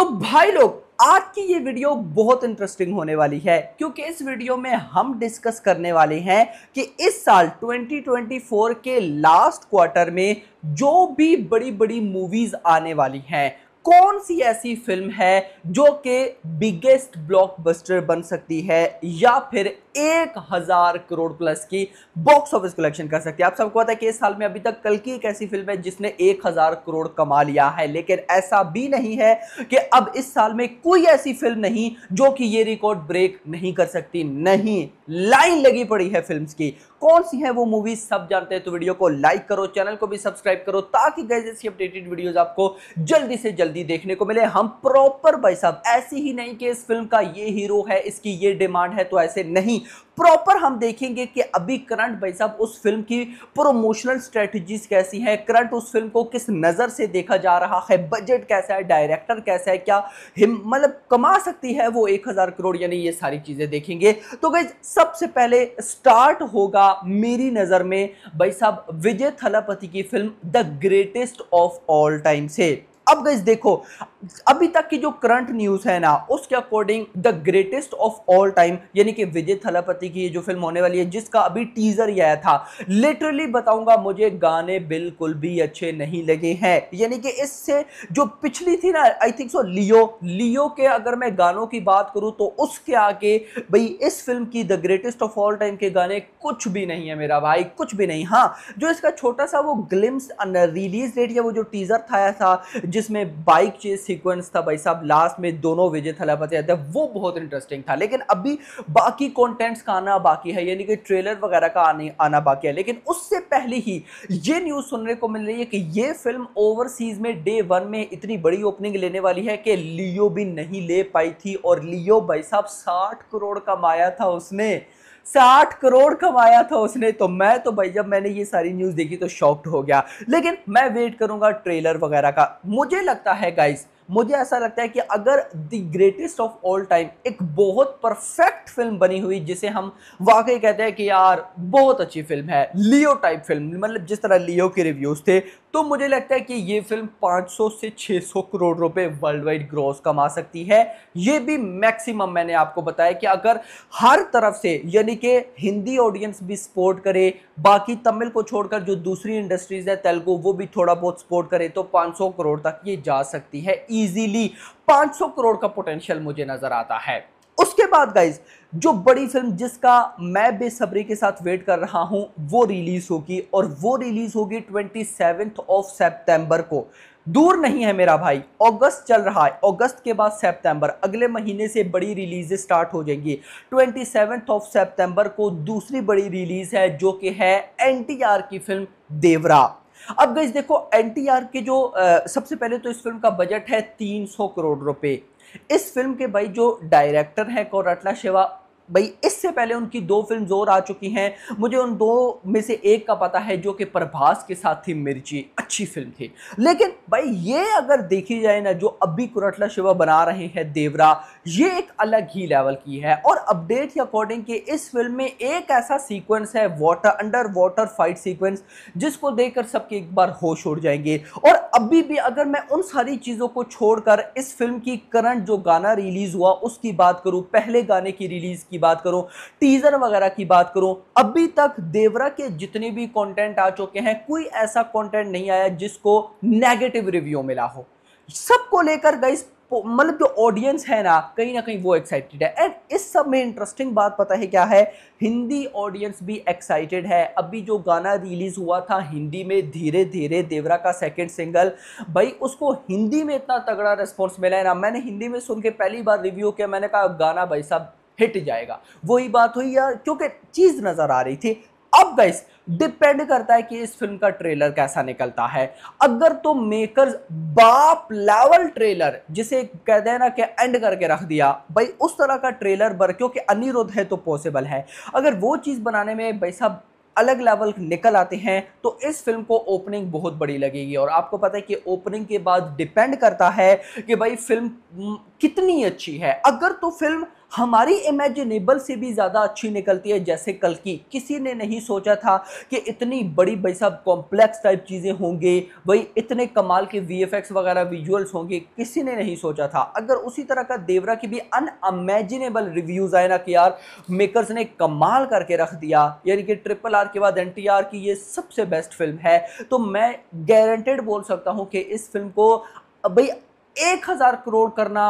तो भाई लोग आज की ये वीडियो बहुत इंटरेस्टिंग होने वाली है क्योंकि इस वीडियो में हम डिस्कस करने वाले हैं कि इस साल 2024 के लास्ट क्वार्टर में जो भी बड़ी बड़ी मूवीज आने वाली हैं कौन सी ऐसी फिल्म है जो कि बिगेस्ट ब्लॉकबस्टर बन सकती है या फिर एक हज़ार करोड़ प्लस की बॉक्स ऑफिस कलेक्शन कर सकती है आप सबको पता है कि इस साल में अभी तक कल की एक ऐसी फिल्म है जिसने एक हज़ार करोड़ कमा लिया है लेकिन ऐसा भी नहीं है कि अब इस साल में कोई ऐसी फिल्म नहीं जो कि ये रिकॉर्ड ब्रेक नहीं कर सकती नहीं लाइन लगी पड़ी है फिल्म की कौन सी है वो मूवी सब जानते हैं तो वीडियो को लाइक करो चैनल को भी सब्सक्राइब करो ताकि अपडेटेड वीडियोस आपको जल्दी से जल्दी देखने को मिले हम प्रॉपर भाई साहब ऐसी ही नहीं कि इस फिल्म का ये हीरो है इसकी ये डिमांड है तो ऐसे नहीं प्रॉपर हम देखेंगे कि अभी करंट भाई साहब उस फिल्म की प्रोमोशनल स्ट्रेटजीज कैसी हैं करंट उस फिल्म को किस नज़र से देखा जा रहा है बजट कैसा है डायरेक्टर कैसा है क्या हिम मतलब कमा सकती है वो एक हज़ार करोड़ यानी ये सारी चीज़ें देखेंगे तो भाई सबसे पहले स्टार्ट होगा मेरी नज़र में भाई साहब विजय थलापति की फिल्म the greatest of all time से अब गैस देखो अभी तक की जो करंट न्यूज़ है ना उसके according the greatest of all time यानी कि विजय थलापति की जो फिल्म होने वाली है जिसका अभी टीजर ही आया था लिटरली बताऊंगा मुझे गाने बिल्कुल भी अच्छे नहीं लगे हैं यानी कि इससे जो पिछली थी ना आई थिंक सो लियो लियो के अगर मैं गानों की बात करूं तो उसके आगे भाई इस फिल्म की the greatest of all time के गाने कुछ भी नहीं है मेरा भाई कुछ भी नहीं हाँ जो इसका छोटा सा वो ग्लिम्स रिलीज डेट या वो जो टीजर था, था जिस जिसमें बाइक चेस सीक्वेंस था भाई साहब लास्ट में दोनों विजय थलापति आते हैं वो बहुत इंटरेस्टिंग था लेकिन अभी बाकी कॉन्टेंट्स का आना बाकी है यानी कि ट्रेलर वगैरह का आने आना बाकी है लेकिन उससे पहले ही ये न्यूज़ सुनने को मिल रही है कि ये फिल्म ओवरसीज में डे वन में इतनी बड़ी ओपनिंग लेने वाली है कि लियो भी नहीं ले पाई थी और लियो भाई साहब साठ करोड़ कमाया था उसने साठ करोड़ कमाया था उसने तो मैं तो भाई जब मैंने ये सारी न्यूज़ देखी तो शॉक्ड हो गया लेकिन मैं वेट करूंगा ट्रेलर वगैरह का मुझे लगता है गाइस मुझे ऐसा लगता है कि अगर the greatest of all time एक बहुत परफेक्ट फिल्म बनी हुई जिसे हम वाकई कहते हैं कि यार बहुत अच्छी फिल्म है लियो टाइप फिल्म मतलब जिस तरह लियो के रिव्यूज़ थे तो मुझे लगता है कि ये फिल्म 500 से 600 करोड़ रुपए वर्ल्ड वाइड ग्रोस कमा सकती है ये भी मैक्सिमम मैंने आपको बताया कि अगर हर तरफ से यानी कि हिंदी ऑडियंस भी सपोर्ट करे बाकी तमिल को छोड़कर जो दूसरी इंडस्ट्रीज़ है तेलुगु वो भी थोड़ा बहुत सपोर्ट करे तो 500 करोड़ तक ये जा सकती है ईजीली 500 करोड़ का पोटेंशियल मुझे नज़र आता है उसके बाद गाइज जो बड़ी फिल्म जिसका मैं बेसब्री के साथ वेट कर रहा हूं वो रिलीज होगी और वो रिलीज होगी ट्वेंटी ऑफ सेप्टेंबर को दूर नहीं है मेरा भाई अगस्त चल रहा है अगस्त के बाद सितंबर अगले महीने से बड़ी रिलीज स्टार्ट हो जाएंगी ट्वेंटी ऑफ सितंबर को दूसरी बड़ी रिलीज है जो कि है एनटीआर की फिल्म देवरा अब गई देखो एन के जो आ, सबसे पहले तो इस फिल्म का बजट है 300 करोड़ रुपए इस फिल्म के भाई जो डायरेक्टर हैं कौरटला शिवा भाई इससे पहले उनकी दो फिल्म और आ चुकी हैं मुझे उन दो में से एक का पता है जो कि प्रभास के साथ थी मिर्ची अच्छी फिल्म थी लेकिन भाई ये अगर देखी जाए ना जो अभी कुरटला शिवा बना रहे हैं देवरा ये एक अलग ही लेवल की है और अपडेट के अकॉर्डिंग कि इस फिल्म में एक ऐसा सीक्वेंस है water under water fight sequence जिसको देखकर सबके एक बार होश उड़ जाएंगे और अभी भी अगर मैं उन सारी चीज़ों को छोड़कर इस फिल्म की करंट जो गाना रिलीज़ हुआ उसकी बात करूँ पहले गाने की रिलीज़ की की बात करो टीज़र वगैरह की बात करो अभी तक देवरा के जितने भी कंटेंट आ चुके हैं कोई ऐसा कंटेंट नहीं आया जिसको नेगेटिव रिव्यू मिला हो सबको लेकर गई मतलब जो ऑडियंस है ना कहीं ना कहीं वो एक्साइटेड है एंड इस सब में इंटरेस्टिंग बात पता है क्या है हिंदी ऑडियंस भी एक्साइटेड है अभी जो गाना रिलीज हुआ था हिंदी में धीरे धीरे देवरा का सेकंड सिंगल भाई उसको हिंदी में इतना तगड़ा रिस्पॉन्स मिला है ना मैंने हिंदी में सुन के पहली बार रिव्यू किया मैंने कहा गाना भाई साहब हिट जाएगा वही बात हुई यार क्योंकि चीज़ नज़र आ रही थी अब गाइस डिपेंड करता है कि इस फिल्म का ट्रेलर कैसा निकलता है अगर तो मेकर्स बाप लेवल ट्रेलर जिसे कहते हैं ना कि एंड करके रख दिया भाई उस तरह का ट्रेलर बर क्योंकि अनिरुद्ध है तो पॉसिबल है अगर वो चीज़ बनाने में भाई साहब अलग लेवल निकल आते हैं तो इस फिल्म को ओपनिंग बहुत बड़ी लगेगी और आपको पता है कि ओपनिंग के बाद डिपेंड करता है कि भाई फिल्म हम्म, कितनी अच्छी है अगर तो फिल्म हमारी इमेजिनेबल से भी ज़्यादा अच्छी निकलती है जैसे कल की किसी ने नहीं सोचा था कि इतनी बड़ी भाई साहब कॉम्प्लेक्स टाइप चीज़ें होंगी भाई इतने कमाल के वी वगैरह विजुअल्स होंगे किसी ने नहीं सोचा था अगर उसी तरह का देवरा की भी अनइमेजिनेबल रिव्यूज़ आए ना कि यार मेकर्स ने कमाल करके रख दिया यानी कि ट्रिपल आर के बाद एन की ये सबसे बेस्ट फिल्म है तो मैं गारंटेड बोल सकता हूँ कि इस फिल्म को भाई एक हज़ार करोड़ करना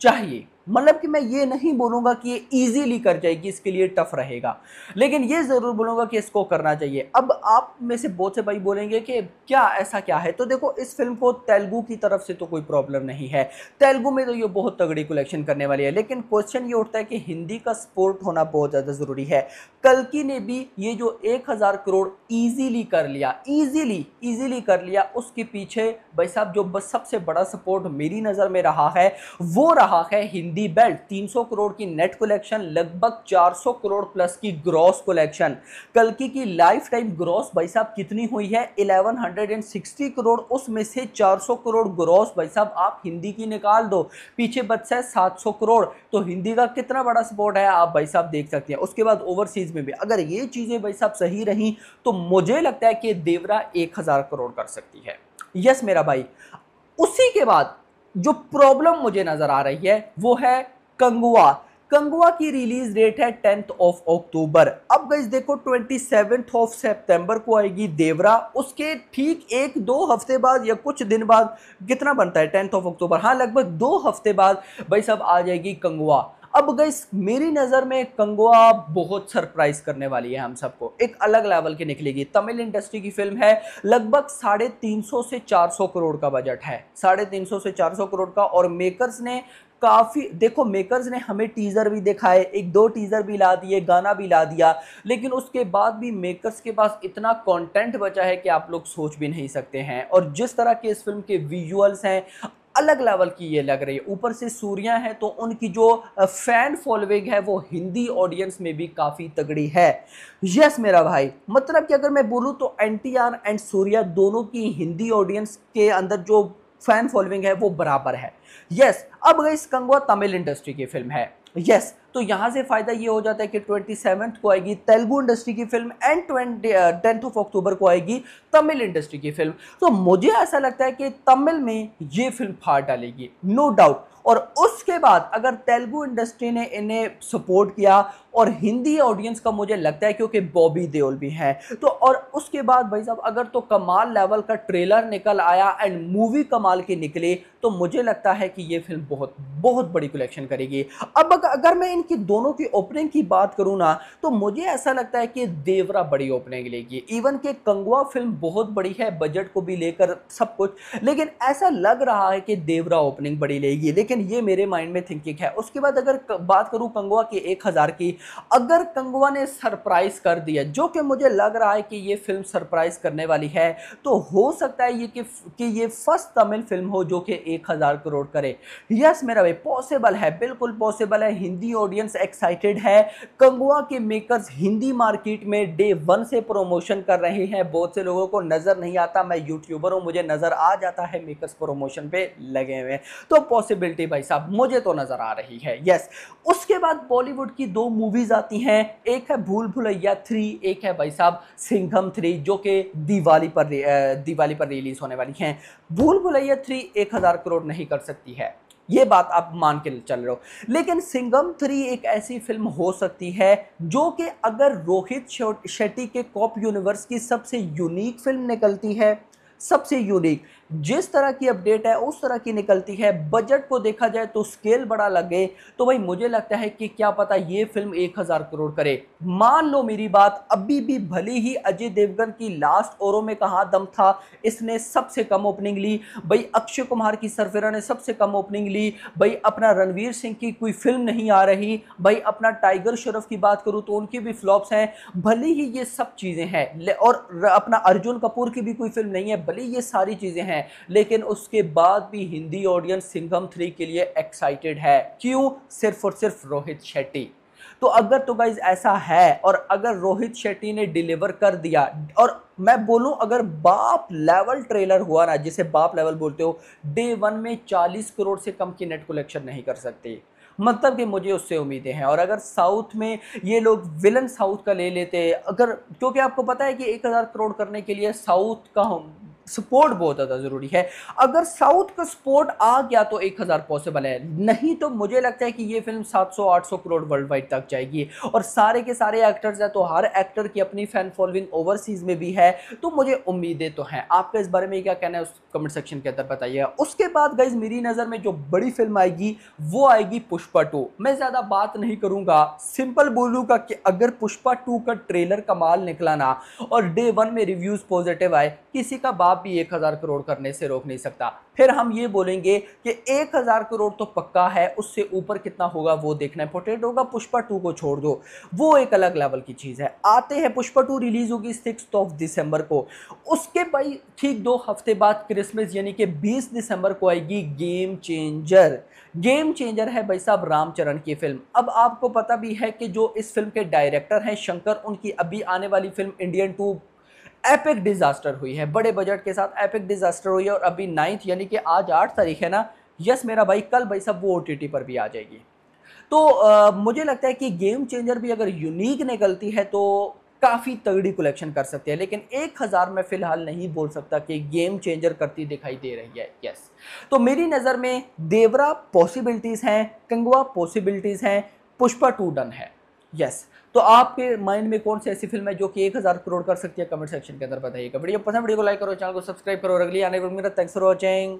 चाहिए मतलब कि मैं ये नहीं बोलूँगा कि ये ईजीली कर जाएगी इसके लिए टफ रहेगा लेकिन ये ज़रूर बोलूँगा कि इसको करना चाहिए अब आप में से बहुत से भाई बोलेंगे कि क्या ऐसा क्या है तो देखो इस फिल्म को तेलुगू की तरफ से तो कोई प्रॉब्लम नहीं है तेलुगू में तो ये बहुत तगड़ी कलेक्शन करने वाली है लेकिन क्वेश्चन ये उठता है कि हिंदी का सपोर्ट होना बहुत ज़्यादा ज़रूरी है कल्कि ने भी ये जो एक हज़ार करोड़ ईजीली कर लिया ईजीली ईजीली कर लिया उसके पीछे भाई साहब जो बस सबसे बड़ा सपोर्ट मेरी नज़र में रहा है वो रहा है हिंदी दी बेल्ट 300 करोड़ की नेट कलेक्शन लगभग 400 करोड़ प्लस की ग्रॉस कलेक्शन कल्कि की लाइफ टाइम ग्रॉस भाई साहब कितनी हुई है 1160 करोड़ उसमें से 400 करोड़ ग्रॉस भाई साहब आप हिंदी की निकाल दो पीछे बचा सात सौ करोड़ तो हिंदी का कितना बड़ा सपोर्ट है आप भाई साहब देख सकते हैं उसके बाद ओवरसीज में भी अगर ये चीज़ें भाई साहब सही रही तो मुझे लगता है कि देवरा एक करोड़ कर सकती है यस मेरा भाई उसी के बाद जो प्रॉब्लम मुझे नज़र आ रही है वो है कंगुआ कंगुआ की रिलीज डेट है टेंथ ऑफ अक्टूबर अब गई देखो ट्वेंटी सेवेंथ ऑफ सेप्टेम्बर को आएगी देवरा उसके ठीक एक दो हफ्ते बाद या कुछ दिन बाद कितना बनता है टेंथ ऑफ अक्टूबर हाँ लगभग दो हफ्ते बाद भाई सब आ जाएगी कंगुआ अब गई मेरी नज़र में कंगोआ बहुत सरप्राइज करने वाली है हम सबको एक अलग लेवल की निकलेगी तमिल इंडस्ट्री की फिल्म है लगभग साढ़े तीन सौ से चार सौ करोड़ का बजट है साढ़े तीन सौ से चार सौ करोड़ का और मेकर्स ने काफ़ी देखो मेकर्स ने हमें टीज़र भी दिखाए एक दो टीज़र भी ला दिए गाना भी ला दिया लेकिन उसके बाद भी मेकर्स के पास इतना कंटेंट बचा है कि आप लोग सोच भी नहीं सकते हैं और जिस तरह के इस फिल्म के विजुअल्स हैं अलग लेवल की ये लग रही है ऊपर से सूर्या है तो उनकी जो फैन फॉलोइंग है वो हिंदी ऑडियंस में भी काफ़ी तगड़ी है यस मेरा भाई मतलब कि अगर मैं बोलूँ तो N T R and Suriya दोनों की हिंदी ऑडियंस के अंदर जो फैन फॉलोइंग है वो बराबर है यस अब गई कंगवा तमिल इंडस्ट्री की फिल्म है यस तो यहाँ से फ़ायदा ये हो जाता है कि ट्वेंटी सेवन्थ को आएगी तेलुगु इंडस्ट्री की फिल्म and twenty tenth of October को आएगी तमिल इंडस्ट्री की फिल्म तो मुझे ऐसा लगता है कि तमिल में ये फिल्म फाट डालेगी नो डाउट और उसके बाद अगर तेलुगु इंडस्ट्री ने इन्हें सपोर्ट किया और हिंदी ऑडियंस का मुझे लगता है क्योंकि बॉबी देओल भी हैं तो और उसके बाद भाई साहब अगर तो कमाल लेवल का ट्रेलर निकल आया एंड मूवी कमाल की निकली तो मुझे लगता है कि ये फिल्म बहुत बहुत बड़ी कलेक्शन करेगी अब अगर मैं इन कि दोनों की ओपनिंग की बात करूँ ना तो मुझे ऐसा लगता है कि देवरा बड़ी ओपनिंग लेगी इवन के कंगवा फिल्म बहुत बड़ी है बजट को भी लेकर सब कुछ लेकिन ऐसा लग रहा है कि देवरा ओपनिंग बड़ी लेगी लेकिन ये मेरे माइंड में थिंकिंग है उसके बाद अगर बात करूँ कंगवा की एक की अगर कंगवा ने सरप्राइज़ कर दिया जो कि मुझे लग रहा है कि ये फिल्म सरप्राइज़ करने वाली है तो हो सकता है ये कि, कि ये फर्स्ट तमिल फिल्म हो जो कि एक हज़ार करोड़ करे यस मेरा भाई पॉसिबल है बिल्कुल पॉसिबल है हिंदी ऑडियंस ऑडियंस एक्साइटेड है कंगुआ के मेकर्स हिंदी मार्केट में डे वन से प्रोमोशन कर रहे हैं बहुत से लोगों को नज़र नहीं आता मैं यूट्यूबर हूं मुझे नज़र आ जाता है मेकर्स प्रोमोशन पे लगे हुए तो पॉसिबिलिटी भाई साहब मुझे तो नज़र आ रही है यस उसके बाद बॉलीवुड की दो मूवीज़ आती हैं एक है भूल भुलैया थ्री एक है भाई साहब सिंघम थ्री जो कि दिवाली पर दिवाली पर रिलीज़ होने वाली है भूल भुलैया थ्री एक हज़ार करोड़ नहीं कर सकती है ये बात आप मान के चल रहे हो लेकिन सिंगम थ्री एक ऐसी फिल्म हो सकती है जो कि अगर रोहित शेट्टी के कॉप यूनिवर्स की सबसे यूनिक फिल्म निकलती है सबसे यूनिक जिस तरह की अपडेट है उस तरह की निकलती है बजट को देखा जाए तो स्केल बड़ा लगे तो भाई मुझे लगता है कि क्या पता ये फिल्म एक हज़ार करोड़ करे मान लो मेरी बात अभी भी भले ही अजय देवगन की लास्ट ओवरों में कहा दम था इसने सबसे कम ओपनिंग ली भाई अक्षय कुमार की सरफेरा ने सबसे कम ओपनिंग ली भाई अपना रणवीर सिंह की कोई फिल्म नहीं आ रही भाई अपना टाइगर शरफ की बात करूँ तो उनकी भी फ्लॉप्स हैं भले ही ये सब चीज़ें हैं और अपना अर्जुन कपूर की भी कोई फिल्म नहीं है भले ये सारी चीज़ें हैं हैं लेकिन उसके बाद भी हिंदी ऑडियंस सिंघम थ्री के लिए एक्साइटेड है क्यों सिर्फ और सिर्फ रोहित शेट्टी तो अगर तो गाइज ऐसा है और अगर रोहित शेट्टी ने डिलीवर कर दिया और मैं बोलूं अगर बाप लेवल ट्रेलर हुआ ना जिसे बाप लेवल बोलते हो डे वन में 40 करोड़ से कम की नेट कलेक्शन नहीं कर सकते मतलब कि मुझे उससे उम्मीदें हैं और अगर साउथ में ये लोग विलन साउथ का ले लेते अगर क्योंकि आपको पता है कि एक हज़ार करोड़ करने के लिए साउथ का सपोर्ट बहुत ज़्यादा ज़रूरी है अगर साउथ का सपोर्ट आ गया तो एक हज़ार पॉसिबल है नहीं तो मुझे लगता है कि ये फिल्म 700-800 करोड़ वर्ल्ड वाइड तक जाएगी और सारे के सारे एक्टर्स हैं तो हर एक्टर की अपनी फ़ैन फॉलोइंग ओवरसीज़ में भी है तो मुझे उम्मीदें तो हैं आपका इस बारे में क्या कहना है उस कमेंट सेक्शन के अंदर बताइए उसके बाद गई मेरी नज़र में जो बड़ी फिल्म आएगी वो आएगी पुष्पा टू मैं ज़्यादा बात नहीं करूँगा सिंपल बोलूँगा कि अगर पुष्पा टू का ट्रेलर कमाल निकला ना और डे वन में रिव्यूज़ पॉजिटिव आए किसी का बाप आप भी एक हज़ार करोड़ करने से रोक नहीं सकता फिर हम ये बोलेंगे कि एक हज़ार करोड़ तो पक्का है उससे ऊपर कितना होगा वो देखना इंपॉर्टेंट होगा पुष्पा टू को छोड़ दो वो एक अलग लेवल की चीज़ है आते हैं पुष्पा टू रिलीज़ होगी सिक्स ऑफ दिसंबर को उसके भाई ठीक दो हफ्ते बाद क्रिसमस यानी कि बीस दिसंबर को आएगी गेम चेंजर गेम चेंजर है भाई साहब रामचरण की फिल्म अब आपको पता भी है कि जो इस फिल्म के डायरेक्टर हैं शंकर उनकी अभी आने वाली फिल्म इंडियन टू एपिक डिज़ास्टर हुई है बड़े बजट के साथ एपिक डिज़ास्टर हुई है और अभी नाइन्थ यानी कि आज आठ तारीख है ना यस मेरा भाई कल भाई सब वो ओ पर भी आ जाएगी तो आ, मुझे लगता है कि गेम चेंजर भी अगर यूनिक निकलती है तो काफ़ी तगड़ी कलेक्शन कर सकते हैं लेकिन एक हज़ार में फ़िलहाल नहीं बोल सकता कि गेम चेंजर करती दिखाई दे रही है यस तो मेरी नज़र में देवरा पॉसिबिलिटीज़ हैं कंगवा पॉसिबिलिटीज़ हैं पुष्पा टू डन है यस तो आपके माइंड में कौन सी ऐसी फिल्म है जो कि एक हज़ार करोड़ कर सकती है कमेंट सेक्शन के अंदर बताइएगा वीडियो पसंद वीडियो को लाइक करो चैनल को सब्सक्राइब करो अगली आने को मेरा थैंक्स फॉर वॉचिंग